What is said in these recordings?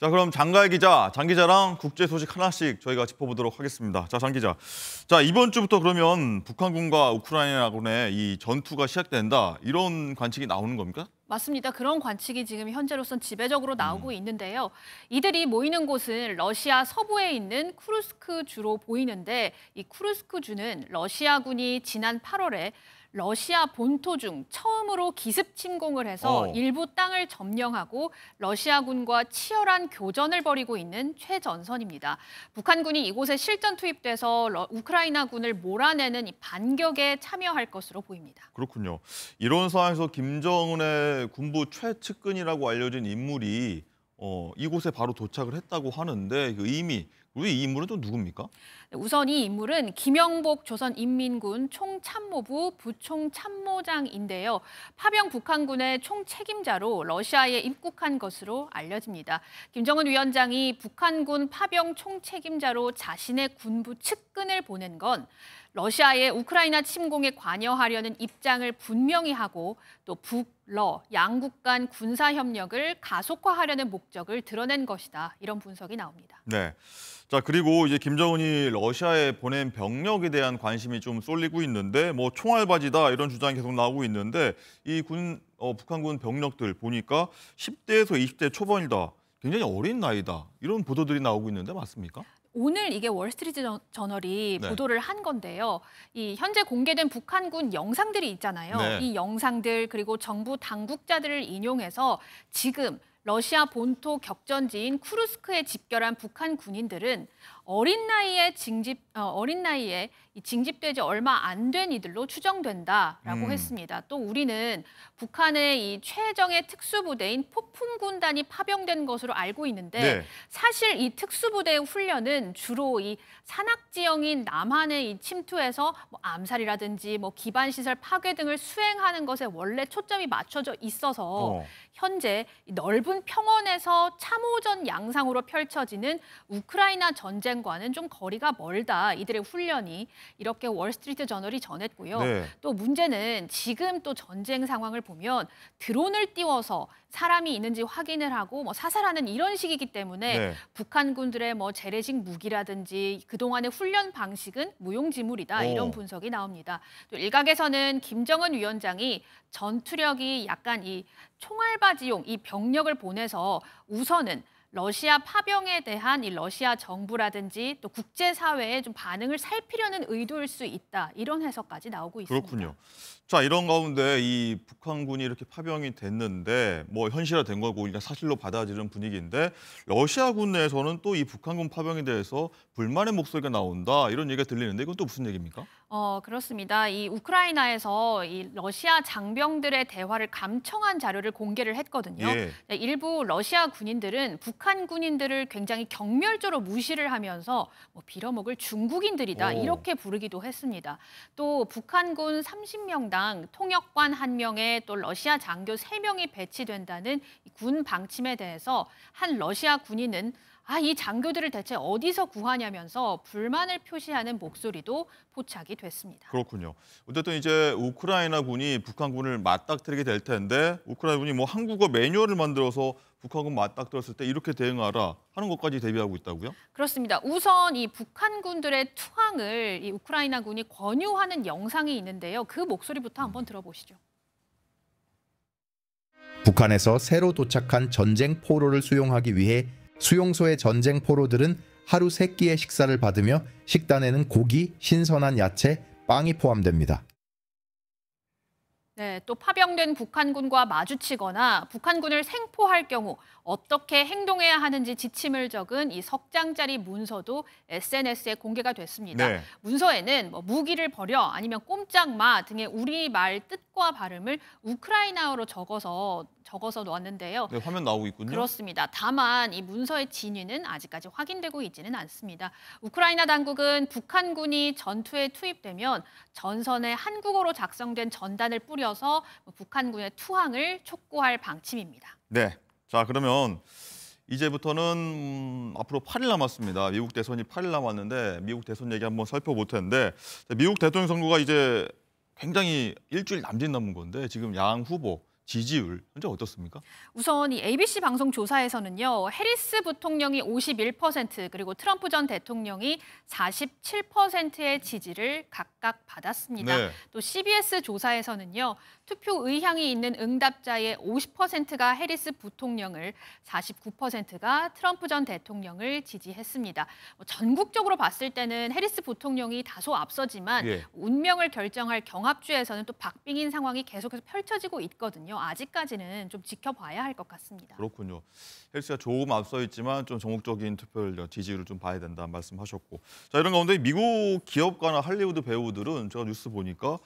자 그럼 장가의 기자, 장 기자랑 국제 소식 하나씩 저희가 짚어보도록 하겠습니다. 자장 기자, 자 이번 주부터 그러면 북한군과 우크라이나군의 이 전투가 시작된다 이런 관측이 나오는 겁니까? 맞습니다. 그런 관측이 지금 현재로선 지배적으로 음. 나오고 있는데요. 이들이 모이는 곳은 러시아 서부에 있는 쿠르스크 주로 보이는데 이 쿠르스크 주는 러시아군이 지난 8월에 러시아 본토 중 처음으로 기습 침공을 해서 어. 일부 땅을 점령하고 러시아군과 치열한 교전을 벌이고 있는 최전선입니다. 북한군이 이곳에 실전 투입돼서 러, 우크라이나군을 몰아내는 이 반격에 참여할 것으로 보입니다. 그렇군요. 이런 상황에서 김정은의 군부 최측근이라고 알려진 인물이 어, 이곳에 바로 도착을 했다고 하는데 그 이미 우리 이 인물은 또 누굽니까? 우선 이 인물은 김영복 조선인민군 총참모부 부총참모장인데요. 파병 북한군의 총책임자로 러시아에 입국한 것으로 알려집니다. 김정은 위원장이 북한군 파병 총책임자로 자신의 군부 측근을 보낸 건 러시아의 우크라이나 침공에 관여하려는 입장을 분명히 하고 또 북러 양국 간 군사 협력을 가속화하려는 목적을 드러낸 것이다. 이런 분석이 나옵니다. 네. 자, 그리고 이제 김정은이 러시아에 보낸 병력에 대한 관심이 좀 쏠리고 있는데 뭐 총알바지다 이런 주장이 계속 나오고 있는데 이군 어, 북한군 병력들 보니까 10대에서 20대 초반이다. 굉장히 어린 나이다. 이런 보도들이 나오고 있는데 맞습니까? 오늘 이게 월스트리트 저널이 네. 보도를 한 건데요. 이 현재 공개된 북한군 영상들이 있잖아요. 네. 이 영상들 그리고 정부 당국자들을 인용해서 지금 러시아 본토 격전지인 쿠르스크에 집결한 북한 군인들은 어린 나이에 징집 어, 어린 나이에 징집되지 얼마 안 된 이들로 추정된다라고 음. 했습니다. 또 우리는 북한의 이 최정의 특수부대인 폭풍 군단이 파병된 것으로 알고 있는데 네. 사실 이 특수부대의 훈련은 주로 이 산악 지형인 남한의 이 침투에서 뭐 암살이라든지 뭐 기반 시설 파괴 등을 수행하는 것에 원래 초점이 맞춰져 있어서 어. 현재 넓은 평원에서 참호전 양상으로 펼쳐지는 우크라이나 전쟁 관련과는 좀 거리가 멀다. 이들의 훈련이 이렇게 월스트리트 저널이 전했고요. 네. 또 문제는 지금 또 전쟁 상황을 보면 드론을 띄워서 사람이 있는지 확인을 하고 뭐 사살하는 이런 식이기 때문에 네. 북한군들의 뭐 재래식 무기라든지 그동안의 훈련 방식은 무용지물이다. 오. 이런 분석이 나옵니다. 또 일각에서는 김정은 위원장이 전투력이 약간 이 총알바지용 이 병력을 보내서 우선은 러시아 파병에 대한 이 러시아 정부라든지 또 국제사회의 좀 반응을 살피려는 의도일 수 있다 이런 해석까지 나오고 있습니다. 그렇군요. 자 이런 가운데 이 북한군이 이렇게 파병이 됐는데 뭐 현실화된 거고 그냥 그러니까 사실로 받아들이는 분위기인데 러시아군 내에서는 또 이 북한군 파병에 대해서 불만의 목소리가 나온다 이런 얘기가 들리는데 이건 또 무슨 얘기입니까? 어, 그렇습니다. 이 우크라이나에서 이 러시아 장병들의 대화를 감청한 자료를 공개를 했거든요. 예. 네, 일부 러시아 군인들은 북한 군인들을 굉장히 경멸적로 무시를 하면서 뭐 빌어먹을 중국인들이다 오. 이렇게 부르기도 했습니다. 또 북한군 30명당 통역관 한명에또 러시아 장교 세명이 배치된다는 군 방침에 대해서 한 러시아 군인은 아, 이 장교들을 대체 어디서 구하냐면서 불만을 표시하는 목소리도 포착이 됐습니다. 그렇군요. 어쨌든 이제 우크라이나군이 북한군을 맞닥뜨리게 될 텐데 우크라이나군이 뭐 한국어 매뉴얼을 만들어서 북한군 맞닥뜨렸을 때 이렇게 대응하라 하는 것까지 대비하고 있다고요? 그렇습니다. 우선 이 북한군들의 투항을 이 우크라이나군이 권유하는 영상이 있는데요. 그 목소리부터 한번 들어보시죠. 북한에서 새로 도착한 전쟁 포로를 수용하기 위해 수용소의 전쟁포로들은 하루 세끼의 식사를 받으며 식단에는 고기, 신선한 야채, 빵이 포함됩니다. 네, 또 파병된 북한군과 마주치거나 북한군을 생포할 경우 어떻게 행동해야 하는지 지침을 적은 이 석장짜리 문서도 SNS에 공개가 됐습니다. 네. 문서에는 뭐 무기를 버려 아니면 꼼짝마 등의 우리말 뜻과 발음을 우크라이나어로 적어서 적어서 놓았는데요. 네, 화면 나오고 있군요. 그렇습니다. 다만 이 문서의 진위는 아직까지 확인되고 있지는 않습니다. 우크라이나 당국은 북한군이 전투에 투입되면 전선에 한국어로 작성된 전단을 뿌려서 북한군의 투항을 촉구할 방침입니다. 네. 자, 그러면 이제부터는 음, 앞으로 8일 남았습니다. 미국 대선이 8일 남았는데 미국 대선 얘기 한번 살펴볼 텐데 미국 대통령 선거가 이제 굉장히 일주일 남짓 남은 건데 지금 양 후보 지지율 현재 어떻습니까? 우선 이 ABC 방송 조사에서는요. 해리스 부통령이 51% 그리고 트럼프 전 대통령이 47%의 지지를 각각 받았습니다. 네. 또 CBS 조사에서는요. 투표 의향이 있는 응답자의 50%가 해리스 부통령을 49%가 트럼프 전 대통령을 지지했습니다. 뭐 전국적으로 봤을 때는 해리스 부통령이 다소 앞서지만 예. 운명을 결정할 경합주에서는 또 박빙인 상황이 계속해서 펼쳐지고 있거든요. 아직까지는 좀 지켜봐야 할 것 같습니다. 그렇군요. 헬스가 조금 앞서 있지만 좀 전국적인 투표율 지지율을 좀 봐야 된다 말씀하셨고 자 이런 가운데 미국 기업가나 할리우드 배우들은 제가 뉴스 보니까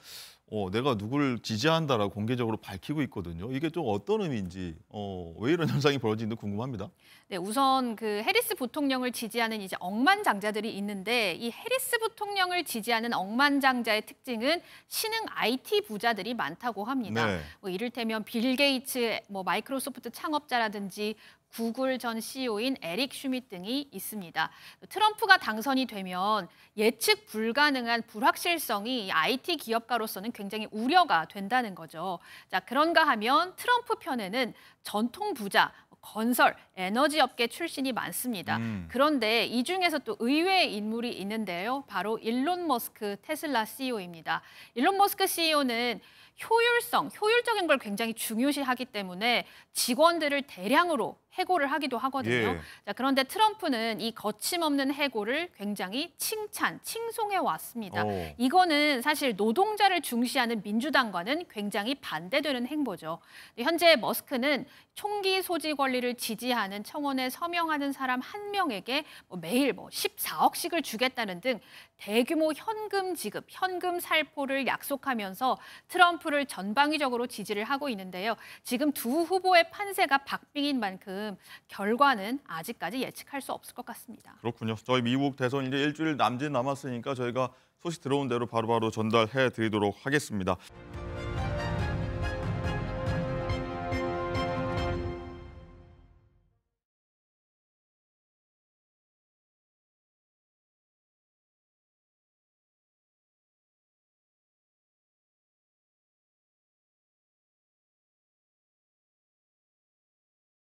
어, 내가 누구를 지지한다라고 공개적으로 밝히고 있거든요. 이게 좀 어떤 의미인지 어, 왜 이런 현상이 벌어지는지 궁금합니다. 네, 우선 그 해리스 부통령을 지지하는 이제 억만장자들이 있는데 이 해리스 부통령을 지지하는 억만장자의 특징은 신흥 IT 부자들이 많다고 합니다. 네. 뭐 이를테면 빌 게이츠, 뭐 마이크로소프트 창업자라든지 구글 전 CEO인 에릭 슈밋 등이 있습니다. 트럼프가 당선이 되면 예측 불가능한 불확실성이 IT 기업가로서는 굉장히 우려가 된다는 거죠. 자, 그런가 하면 트럼프 편에는 전통 부자, 건설, 에너지 업계 출신이 많습니다. 음. 그런데 이 중에서 또 의외의 인물이 있는데요. 바로 일론 머스크 테슬라 CEO입니다. 일론 머스크 CEO는 효율성, 효율적인 걸 굉장히 중요시하기 때문에 직원들을 대량으로 해고를 하기도 하거든요. 예. 자, 그런데 트럼프는 이 거침없는 해고를 굉장히 칭찬, 칭송해 왔습니다. 오. 어. 이거는 사실 노동자를 중시하는 민주당과는 굉장히 반대되는 행보죠. 현재 머스크는 총기 소지 권리를 지지하는 청원에 서명하는 사람 한 명에게 뭐 매일 뭐 14억씩을 주겠다는 등 대규모 현금 지급, 현금 살포를 약속하면서 트럼프 트럼프를 전방위적으로 지지를 하고 있는데요. 지금 두 후보의 판세가 박빙인 만큼 결과는 아직까지 예측할 수 없을 것 같습니다. 그렇군요. 저희 미국 대선 이제 일주일 남짓 남았으니까 저희가 소식 들어온 대로 바로바로 전달해 드리도록 하겠습니다.